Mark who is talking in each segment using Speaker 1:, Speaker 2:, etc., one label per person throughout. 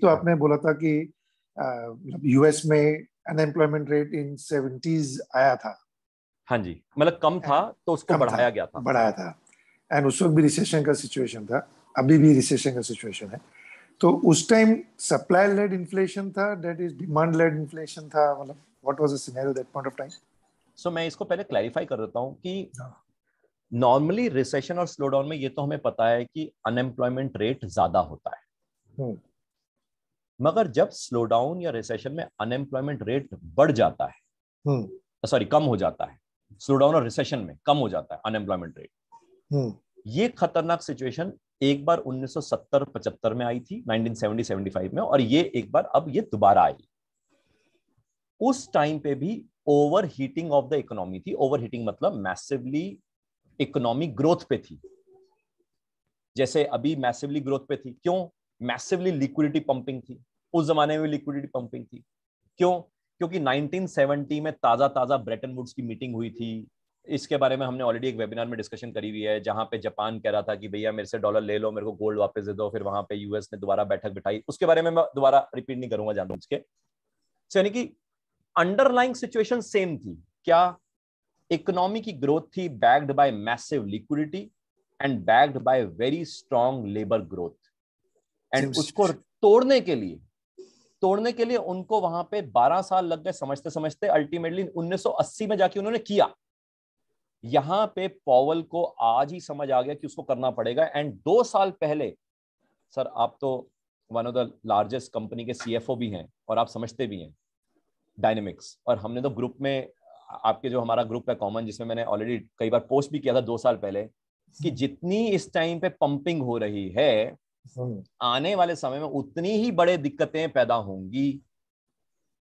Speaker 1: तो आपने बोला था कि यूएस मतलब में अनएम्प्लॉयमेंट रेट इन सेवेंटीज आया था
Speaker 2: हाँ जी मतलब कम था तो उसको बढ़ाया था, गया था बढ़ाया था
Speaker 1: एंड उस वक्त भी रिसेशन का सिचुएशन था अभी भी रिसेशन का सिचुएशन है तो उस टाइम सप्लाई लेड इन्फ्लेशन था that is demand led inflation था मतलब what was the scenario that point
Speaker 2: of time so मैं इसको पहले क्लैरिफाई कर देता हूँ कि नॉर्मली हाँ। रिसेशन और स्लोडाउन में ये तो हमें पता है कि अनएम्प्लॉयमेंट रेट ज्यादा होता है hmm. मगर जब स्लो डाउन या रिसेशन में अनएम्प्लॉयमेंट रेट बढ़ जाता है सॉरी हम्म। कम हो जाता है स्लो डाउन और रिसेशन में कम हो जाता है अनएम्प्लॉयमेंट
Speaker 1: रेट
Speaker 2: ये खतरनाक सिचुएशन एक बार 1970-75 में आई थी 1970-75 में और ये एक बार अब ये दोबारा आई उस टाइम पे भी overheating of the economy थी ओवर हीटिंग मतलब मैसिवली इकोनॉमिक ग्रोथ पे थी जैसे अभी मैसिवली ग्रोथ पे थी क्यों मैसिवली लिक्विडिटी पंपिंग थी उस जमाने में लिक्विडिटी पंपिंग थी क्यों क्योंकि 1970 में ताज़ा ताज़ा ब्रेटन वुड्स की मीटिंग हुई थी इसके बारे में हमने ऑलरेडी एक वेबिनार में डिस्कशन करी हुई है जहां पे जापान कह रहा था कि भैया मेरे से डॉलर ले लो मेरे को गोल्ड वापस दे दो फिर वहां पे यूएस ने दोबारा बैठक बिठाई उसके बारे में मैं दोबारा रिपीट नहीं करूंगा जानू उसके यानी कि अंडरलाइंग सिचुएशन सेम थी क्या इकोनॉमी की ग्रोथ थी backed by massive liquidity and backed by very strong labour growth and उसको तोड़ने के लिए तोड़ने के लिए उनको वहां पे 12 साल लग गए समझते समझते अल्टीमेटली 1980 में जाके उन्होंने किया यहां पे पॉवल को आज ही समझ आ गया कि उसको करना पड़ेगा एंड दो साल पहले सर आप तो one of the largest company के सीएफओ भी हैं और आप समझते भी हैं डायनेमिक्स और हमने तो ग्रुप में आपके जो हमारा ग्रुप है कॉमन जिसमें मैंने ऑलरेडी कई बार पोस्ट भी किया था दो साल पहले कि जितनी इस टाइम पे पंपिंग हो रही है हम्म। आने वाले समय में उतनी ही बड़े दिक्कतें पैदा होंगी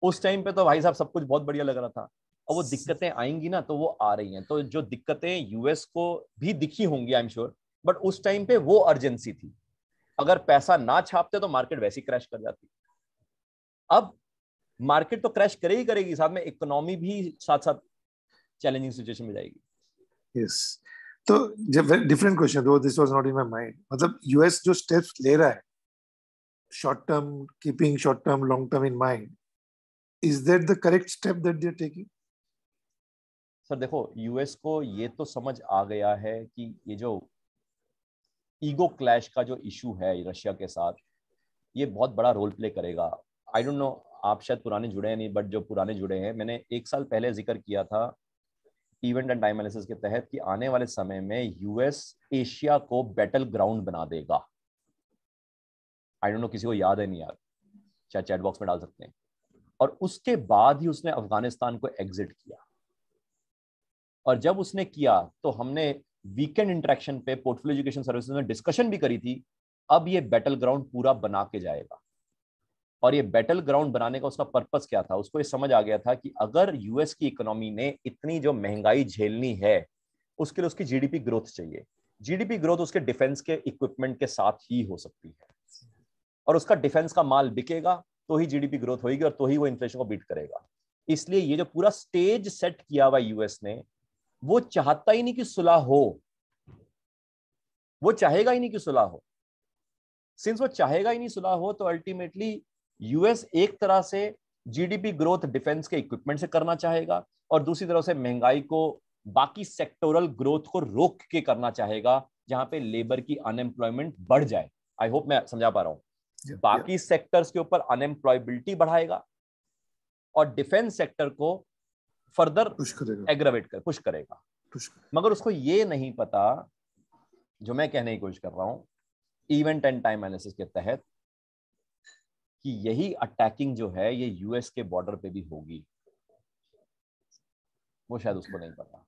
Speaker 2: उस टाइम पे तो भाई साहब सब कुछ बहुत बढ़िया लग रहा था और वो दिक्कतें आएंगी ना तो वो आ रही हैं तो जो दिक्कतें यूएस को भी दिखी होंगी आई एम श्योर बट उस टाइम पे वो अर्जेंसी थी अगर पैसा ना छापते तो मार्केट वैसी क्रैश कर जाती अब मार्केट तो क्रैश करेगी करेगी साथ में इकोनॉमी भी साथ साथ चैलेंजिंग सिचुएशन में जाएगी
Speaker 1: yes. तो जब डिफरेंट क्वेश्चन दो this was not in my mind मतलब यूएस जो स्टेप्स ले रहा है short term keeping short term long term in mind is that the correct step that they are taking
Speaker 2: sir देखो यूएस को ये तो समझ आ गया है कि ये जो ईगो क्लैश का जो इशू है रशिया के साथ ये बहुत बड़ा रोल प्ले करेगा आई डोंट नो आप शायद पुराने जुड़े हैं नहीं बट जो पुराने जुड़े हैं मैंने एक साल पहले जिक्र किया था इवेंट एंड टाइम एनालिसिस के तहत कि आने वाले समय में यूएस एशिया को बैटल ग्राउंड बना देगा आई डोंट नो किसी को याद है नहीं यार चाहे चैट बॉक्स में डाल सकते हैं और उसके बाद ही उसने अफगानिस्तान को एग्जिट किया और जब उसने किया तो हमने वीकेंड इंटरेक्शन पे पोर्टफोलियो एजुकेशन सर्विसेज में डिस्कशन भी करी थी अब ये बैटल ग्राउंड पूरा बना के जाएगा और ये बैटल ग्राउंड बनाने का उसका पर्पस क्या था उसको ये समझ आ गया था कि अगर यूएस की इकोनॉमी ने इतनी जो महंगाई झेलनी है उसके लिए उसकी जीडीपी ग्रोथ चाहिए जीडीपी ग्रोथ उसके डिफेंस के इक्विपमेंट के साथ ही हो सकती है और उसका डिफेंस का माल बिकेगा तो ही जीडीपी ग्रोथ होगी और तो ही वो इन्फ्लेशन को बीट करेगा इसलिए ये जो पूरा स्टेज सेट किया हुआ यूएस ने वो चाहता ही नहीं कि सुलह हो वो चाहेगा ही नहीं कि सुलह हो सिंस वो चाहेगा ही नहीं सुलह हो तो अल्टीमेटली यूएस एक तरह से जीडीपी ग्रोथ डिफेंस के इक्विपमेंट से करना चाहेगा और दूसरी तरफ से महंगाई को बाकी सेक्टोरल ग्रोथ को रोक के करना चाहेगा जहां पे लेबर की अनएम्प्लॉयमेंट बढ़ जाए आई होप मैं समझा पा रहा हूं बाकी सेक्टर्स के ऊपर अनएम्प्लॉयबिलिटी बढ़ाएगा और डिफेंस सेक्टर को फर्दर एग्रवेट कर पुश करेगा मगर उसको ये नहीं पता जो मैं कहने की कोशिश कर रहा हूं इवेंट एंड टाइम एनालिसिस के तहत कि यही अटैकिंग जो है ये यूएस के बॉर्डर पे भी होगी वो शायद उसको नहीं पता